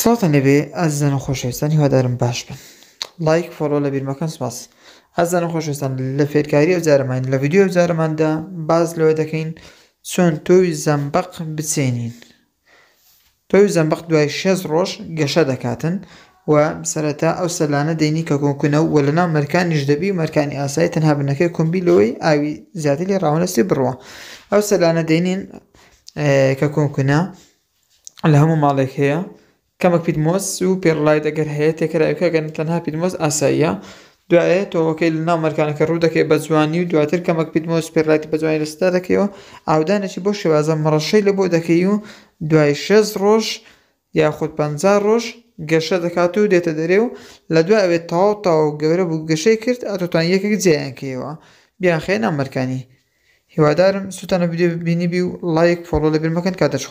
سڵاتان لەبێ ئازیزان و خۆشویستانی هوادارم باش بن لایک فۆلۆ لە بیرمەکەن سپاس ئازان و خۆشویستان لە فێرکاری ئەوزارمان لە یددیو ئەوزارماندا باز لەوە دەکەین چۆن تۆوی زەمبەق بچێنین تۆوی زەمبەق دوای شێز ڕۆژ گەشە دەکاتن و سەرەتا ئەو سەلانە دەینی کە کۆنکونە و لە ناو مەرکانیش دەبی مەرکانی ئاسایی تەنها بنەکەی کمبیلەوەی ئاوی زیاتر لێ ڕاوەستی بڕوە ئەو سەلانە دەینین کە کۆنکونە لە هەموو ماڵێک هەیە کەمەک پیتمۆس و پێڕلای دەگەر هەیە تێکراوەکە گەن تەنها پیتمۆس ئاساییە دوایە تۆەکەی لە ناومەرکانەکە ڕوو دەکەی بە جوانی و دواتر کەمەک پیتمۆس پێڕایەتی بە جوانی لەستا دەکەیەوە ئاودانێکی بۆ شێوازە مەڕەشەی لە بۆ دەکەی و دوای شەز ڕۆژ یاخود پ ڕۆژ گەشە دەکات و دێتە دەرێ و لە دوای ئەوێت تاو تاو گەورە بوو گەشەی کرد ئەتۆتان یەکێک جیانکەیەوە بیان خێ نامەرکانی هیوادارم سوتانە بینی بی و لایک فۆڵۆ لەبیرمەکەن کاتەش